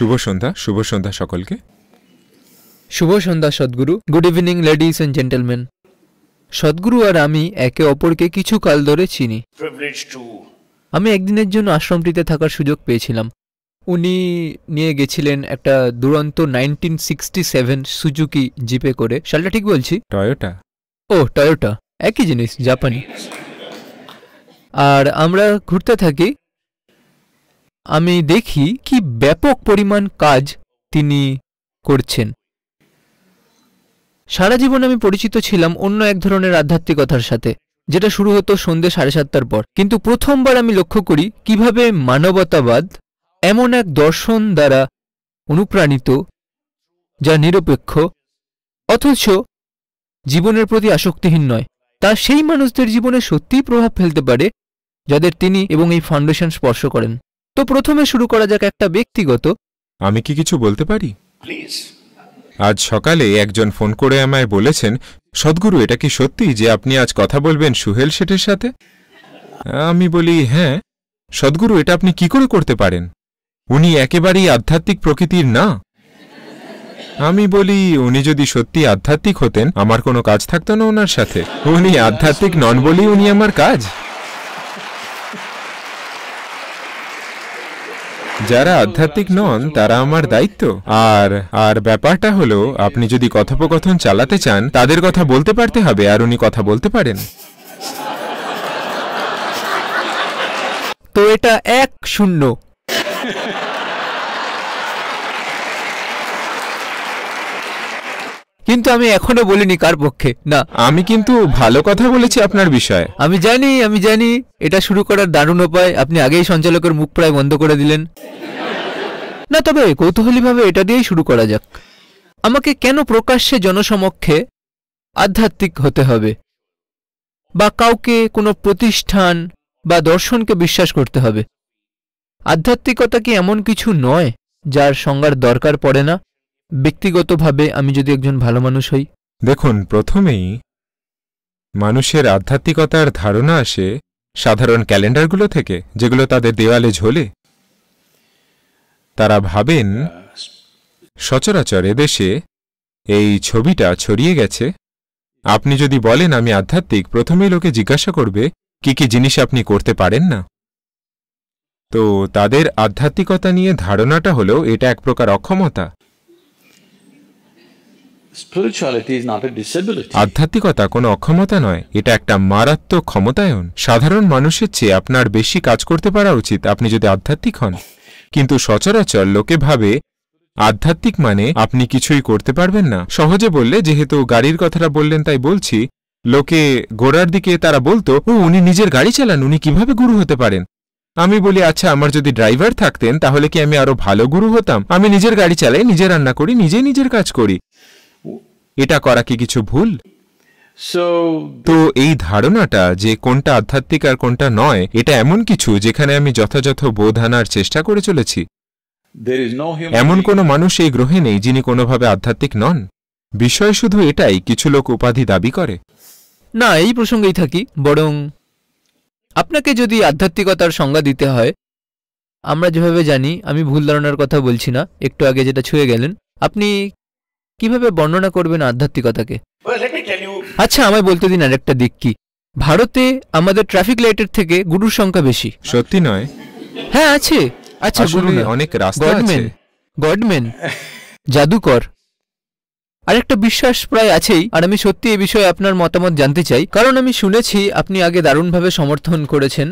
শুভ সন্ধ্যা শুভ সন্ধ্যা সকলকে শুভ সন্ধ্যা Sadhguru good evening ladies and gentleman Sadhguru আর আমি একে অপরকে কিছু কাল ধরে চিনি আমি একদিনের জন্য আশ্রমটিতে থাকার সুযোগ পেয়েছিলাম উনি নিয়ে গেছিলেন একটা দুরন্ত নাইনটিন সিক্সটি সেভেন সুজুকি জিপে করে সালটা ঠিক বলছি টয়োটা ও টয়োটা একই জিনিস জাপানি আর আমরা ঘুরতে থাকি আমি দেখি কি ব্যাপক পরিমাণ কাজ তিনি করছেন সারা জীবন আমি পরিচিত ছিলাম অন্য এক ধরনের আধ্যাত্মিকতার সাথে যেটা শুরু হতো সন্ধ্যে সাড়ে সাতটার পর কিন্তু প্রথমবার আমি লক্ষ্য করি কিভাবে মানবতাবাদ এমন এক দর্শন দ্বারা অনুপ্রাণিত যা নিরপেক্ষ অথচ জীবনের প্রতি আসক্তিহীন নয় তা সেই মানুষদের জীবনে সত্যিই প্রভাব ফেলতে পারে যাদের তিনি এবং এই ফাউন্ডেশন স্পর্শ করেন তো প্রথমে শুরু করা যাক একটা ব্যক্তিগত আমি কি কিছু বলতে পারি প্লিজ আজ সকালে একজন ফোন করে আমায় বলেছেন সদ্গুরু এটা কি সত্যি যে আপনি আজ কথা বলবেন সুহেল শেঠের সাথে আমি বলি হ্যাঁ সদ্গুরু এটা আপনি কি করে করতে পারেন উনি একেবারেই আধ্যাত্মিক প্রকৃতির না আমি বলি উনি যদি সত্যি আধ্যাত্মিক হতেন আমার কোনো কাজ থাকতো না ওনার সাথে উনি আধ্যাত্মিক নন বলি উনি আমার কাজ যারা আধ্যাত্মিক নন তারা আমার দায়িত্ব আর আর ব্যাপারটা হলো আপনি যদি কথোপকথন চালাতে চান তাদের কথা বলতে পারতে হবে আর উনি কথা বলতে পারেন তো এটা এক শূন্য কিন্তু আমি এখনো বলিনি কার পক্ষে না আমি কিন্তু ভালো কথা বলেছি আপনার বিষয়ে আমি জানি আমি জানি এটা শুরু করার দারুণ উপায় আপনি আগেই সঞ্চালকের মুখ প্রায় বন্ধ করে দিলেন না তবে কৌতূহলীভাবে এটা দিয়েই শুরু করা যাক আমাকে কেন প্রকাশ্যে জনসমক্ষে আধ্যাত্মিক হতে হবে বা কাউকে কোনো প্রতিষ্ঠান বা দর্শনকে বিশ্বাস করতে হবে আধ্যাত্মিকতা কি এমন কিছু নয় যার সংজ্ঞার দরকার পড়ে না ব্যক্তিগতভাবে আমি যদি একজন ভালো মানুষ হই দেখুন প্রথমেই মানুষের আধ্যাত্মিকতার ধারণা আসে সাধারণ ক্যালেন্ডারগুলো থেকে যেগুলো তাদের দেওয়ালে ঝোলে তারা ভাবেন সচরাচর এদেশে এই ছবিটা ছড়িয়ে গেছে আপনি যদি বলেন আমি আধ্যাত্মিক প্রথমেই লোকে জিজ্ঞাসা করবে কি কি জিনিস আপনি করতে পারেন না তো তাদের আধ্যাত্মিকতা নিয়ে ধারণাটা হলো এটা এক প্রকার অক্ষমতা আধ্যাত্মিকতা কোনো অক্ষমতা নয় এটা একটা মারাত্মক ক্ষমতায়ন সাধারণ মানুষের চেয়ে আপনার বেশি কাজ করতে পারা উচিত আপনি যদি আধ্যাত্মিক হন কিন্তু সচরাচর লোকে ভাবে আধ্যাত্মিক মানে আপনি কিছুই করতে পারবেন না সহজে বললে যেহেতু গাড়ির কথাটা বললেন তাই বলছি লোকে গোড়ার দিকে তারা বলতো ও উনি নিজের গাড়ি চালান উনি কিভাবে গুরু হতে পারেন আমি বলি আচ্ছা আমার যদি ড্রাইভার থাকতেন তাহলে কি আমি আরো ভালো গুরু হতাম আমি নিজের গাড়ি চালাই নিজে রান্না করি নিজে নিজের কাজ করি এটা করা কি কিছু ভুল তো এই ধারণাটা যে কোনটা আধ্যাত্মিক আর কোনটা নয় এটা এমন কিছু যেখানে আমি যথাযথ বোধ আনার চেষ্টা করে চলেছি এমন কোনো মানুষ এই গ্রহে নেই যিনি কোনোভাবে আধ্যাত্মিক নন বিষয় শুধু এটাই কিছু লোক উপাধি দাবি করে না এই প্রসঙ্গেই থাকি বরং আপনাকে যদি আধ্যাত্মিকতার সংজ্ঞা দিতে হয় আমরা যেভাবে জানি আমি ভুল ধারণার কথা বলছি না একটু আগে যেটা ছুঁয়ে গেলেন আপনি কিভাবে বর্ণনা করবেন আধ্যাত্মিকতাকে আচ্ছা আমায় বলতে দিন আরেকটা দিক কি ভারতে আমাদের ট্রাফিক লাইটের থেকে গুরুর সংখ্যা বেশি সত্যি নয় হ্যাঁ আছে আচ্ছা গুরু অনেক রাস্তা গডম্যান গডম্যান জাদুকর আরেকটা বিশ্বাস প্রায় আছেই আর আমি সত্যি এ বিষয়ে আপনার মতামত জানতে চাই কারণ আমি শুনেছি আপনি আগে দারুণভাবে সমর্থন করেছেন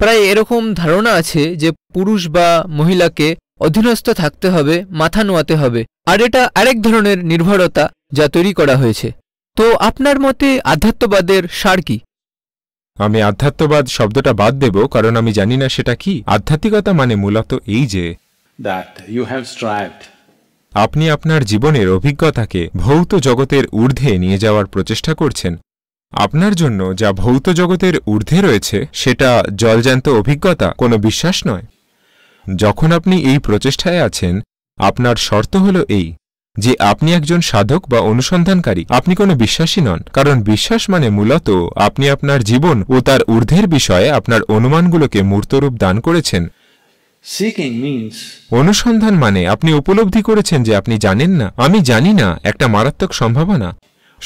প্রায় এরকম ধারণা আছে যে পুরুষ বা মহিলাকে অধীনস্থ থাকতে হবে মাথা নোয়াতে হবে আর এটা আরেক ধরনের নির্ভরতা যা তৈরি করা হয়েছে তো আপনার মতে আধ্যাত্মবাদের সার কি আমি আধ্যাত্মবাদ শব্দটা বাদ দেব কারণ আমি জানি না সেটা কি আধ্যাত্মিকতা মানে মূলত এই যে আপনি আপনার জীবনের অভিজ্ঞতাকে ভৌত জগতের ঊর্ধ্বে নিয়ে যাওয়ার প্রচেষ্টা করছেন আপনার জন্য যা ভৌত জগতের ঊর্ধ্বে রয়েছে সেটা জলজান্ত অভিজ্ঞতা কোনো বিশ্বাস নয় যখন আপনি এই প্রচেষ্টায় আছেন আপনার শর্ত হল এই যে আপনি একজন সাধক বা অনুসন্ধানকারী আপনি কোনো বিশ্বাসী নন কারণ বিশ্বাস মানে মূলত আপনি আপনার জীবন ও তার ঊর্ধ্বের বিষয়ে আপনার অনুমানগুলোকে মূর্তরূপ দান করেছেন অনুসন্ধান মানে আপনি উপলব্ধি করেছেন যে আপনি জানেন না আমি জানি না একটা মারাত্মক সম্ভাবনা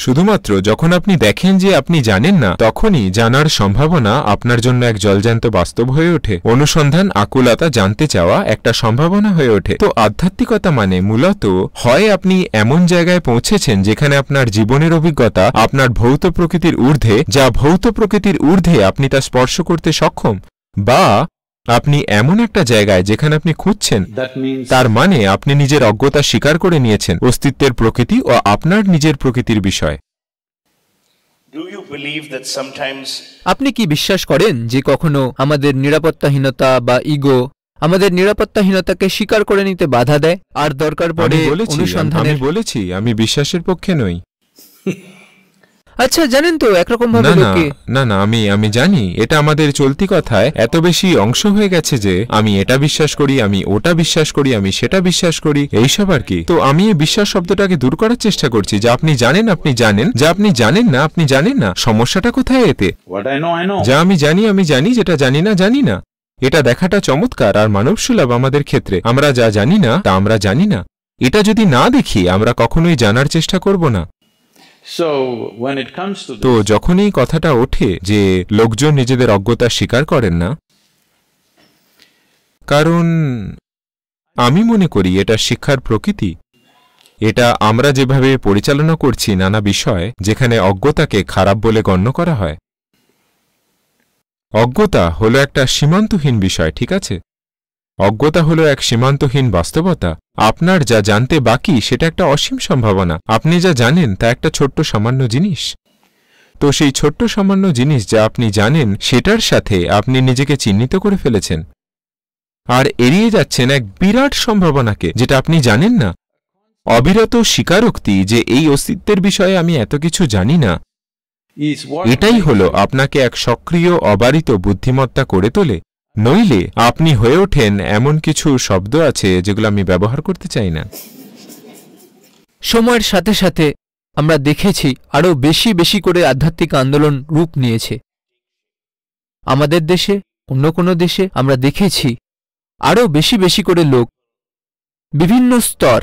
শুধুমাত্র যখন আপনি দেখেন যে আপনি জানেন না তখনই জানার সম্ভাবনা আপনার জন্য এক জলজান্ত বাস্তব হয়ে ওঠে অনুসন্ধান আকুলতা জানতে চাওয়া একটা সম্ভাবনা হয়ে ওঠে তো আধ্যাত্মিকতা মানে মূলত হয় আপনি এমন জায়গায় পৌঁছেছেন যেখানে আপনার জীবনের অভিজ্ঞতা আপনার ভৌত প্রকৃতির ঊর্ধ্বে যা ভৌত প্রকৃতির ঊর্ধ্বে আপনি তা স্পর্শ করতে সক্ষম বা আপনি এমন একটা জায়গায় যেখানে আপনি খুঁজছেন তার মানে আপনি নিজের অজ্ঞতা স্বীকার করে নিয়েছেন অস্তিত্বের প্রকৃতি ও আপনার নিজের প্রকৃতির বিষয় আপনি কি বিশ্বাস করেন যে কখনো আমাদের নিরাপত্তাহীনতা বা ইগো আমাদের নিরাপত্তাহীনতাকে স্বীকার করে নিতে বাধা দেয় আর দরকার পড়ে অনুসন্ধানে বলেছি আমি বিশ্বাসের পক্ষে নই আচ্ছা জানেন তো একরকম ভাবে না না না আমি আমি জানি এটা আমাদের চলতি কথায় এত বেশি অংশ হয়ে গেছে যে আমি এটা বিশ্বাস করি আমি ওটা বিশ্বাস করি আমি সেটা বিশ্বাস করি এইসব আর কি তো আমি এই বিশ্বাস শব্দটাকে দূর করার চেষ্টা করছি যা আপনি জানেন আপনি জানেন যা আপনি জানেন না আপনি জানেন না সমস্যাটা কোথায় এতে যা আমি জানি আমি জানি যেটা জানি না জানি না এটা দেখাটা চমৎকার আর মানবসুলভ আমাদের ক্ষেত্রে আমরা যা জানি না তা আমরা জানি না এটা যদি না দেখি আমরা কখনোই জানার চেষ্টা করব না তো যখন এই কথাটা ওঠে যে লোকজন নিজেদের অজ্ঞতা স্বীকার করেন না কারণ আমি মনে করি এটা শিক্ষার প্রকৃতি এটা আমরা যেভাবে পরিচালনা করছি নানা বিষয় যেখানে অজ্ঞতাকে খারাপ বলে গণ্য করা হয় অজ্ঞতা হলো একটা সীমান্তহীন বিষয় ঠিক আছে অজ্ঞতা হলো এক সীমান্তহীন বাস্তবতা আপনার যা জানতে বাকি সেটা একটা অসীম সম্ভাবনা আপনি যা জানেন তা একটা ছোট্ট সামান্য জিনিস তো সেই ছোট্ট সামান্য জিনিস যা আপনি জানেন সেটার সাথে আপনি নিজেকে চিহ্নিত করে ফেলেছেন আর এড়িয়ে যাচ্ছেন এক বিরাট সম্ভাবনাকে যেটা আপনি জানেন না অবিরত স্বীকারোক্তি যে এই অস্তিত্বের বিষয়ে আমি এত কিছু জানি না এটাই হলো আপনাকে এক সক্রিয় অবারিত বুদ্ধিমত্তা করে তোলে নইলে আপনি হয়ে ওঠেন এমন কিছু শব্দ আছে যেগুলো আমি ব্যবহার করতে চাই না সময়ের সাথে সাথে আমরা দেখেছি আরও বেশি বেশি করে আধ্যাত্মিক আন্দোলন রূপ নিয়েছে আমাদের দেশে অন্য কোনো দেশে আমরা দেখেছি আরও বেশি বেশি করে লোক বিভিন্ন স্তর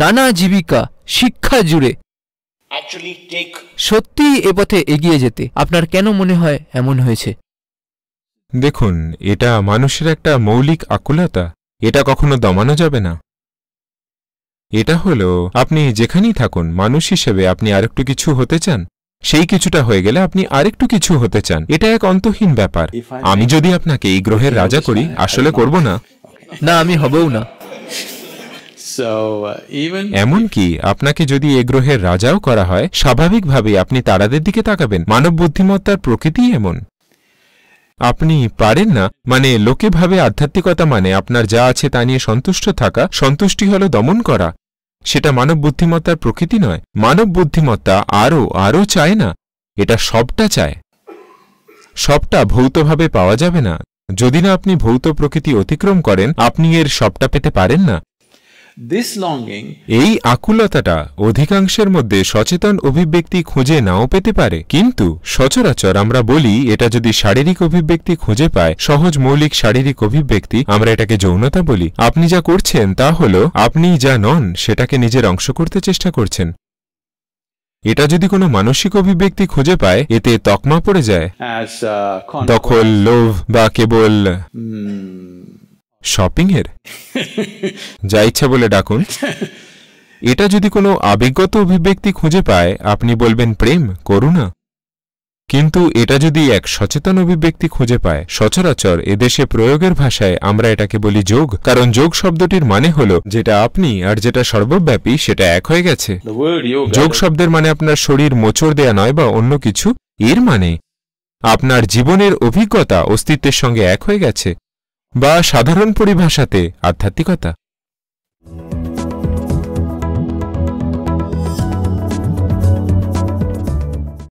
নানা জীবিকা শিক্ষা জুড়ে সত্যি এ পথে এগিয়ে যেতে আপনার কেন মনে হয় এমন হয়েছে দেখুন এটা মানুষের একটা মৌলিক আকুলতা এটা কখনো দমানো যাবে না এটা হলো আপনি যেখানেই থাকুন মানুষ হিসেবে আপনি আরেকটু কিছু হতে চান সেই কিছুটা হয়ে গেলে আপনি আরেকটু কিছু হতে চান এটা এক অন্তহীন ব্যাপার আমি যদি আপনাকে এই গ্রহের রাজা করি আসলে করব না না আমি হবও না uh, এমনকি আপনাকে যদি এ গ্রহের রাজাও করা হয় স্বাভাবিকভাবেই আপনি তারাদের দিকে তাকাবেন মানব বুদ্ধিমত্তার প্রকৃতি এমন আপনি পারেন না মানে লোকে ভাবে আধ্যাত্মিকতা মানে আপনার যা আছে তা নিয়ে সন্তুষ্ট থাকা সন্তুষ্টি হল দমন করা সেটা মানব বুদ্ধিমত্তার প্রকৃতি নয় মানব বুদ্ধিমত্তা আরও আরও চায় না এটা সবটা চায় সবটা ভৌতভাবে পাওয়া যাবে না যদি না আপনি ভৌত প্রকৃতি অতিক্রম করেন আপনি এর সবটা পেতে পারেন না এই আকুলতাটা অধিকাংশের মধ্যে সচেতন অভিব্যক্তি খুঁজে নাও পেতে পারে কিন্তু সচরাচর আমরা বলি এটা যদি শারীরিক অভিব্যক্তি খুঁজে পায় সহজ মৌলিক শারীরিক অভিব্যক্তি আমরা এটাকে যৌনতা বলি আপনি যা করছেন তা হল আপনি যা নন সেটাকে নিজের অংশ করতে চেষ্টা করছেন এটা যদি কোনো মানসিক অভিব্যক্তি খুঁজে পায় এতে তকমা পড়ে যায় uh, দখল লোভ বা কেবল hmm. শপিং এর যা ইচ্ছা বলে ডাকুন এটা যদি কোনো আবেগগত অভিব্যক্তি খুঁজে পায় আপনি বলবেন প্রেম করুণা কিন্তু এটা যদি এক সচেতন অভিব্যক্তি খুঁজে পায় সচরাচর এদেশে প্রয়োগের ভাষায় আমরা এটাকে বলি যোগ কারণ যোগ শব্দটির মানে হলো যেটা আপনি আর যেটা সর্বব্যাপী সেটা এক হয়ে গেছে যোগ শব্দের মানে আপনার শরীর মোচড় দেয়া নয় বা অন্য কিছু এর মানে আপনার জীবনের অভিজ্ঞতা অস্তিত্বের সঙ্গে এক হয়ে গেছে বা সাধারণ পরিভাষাতে আধ্যাত্মিকতা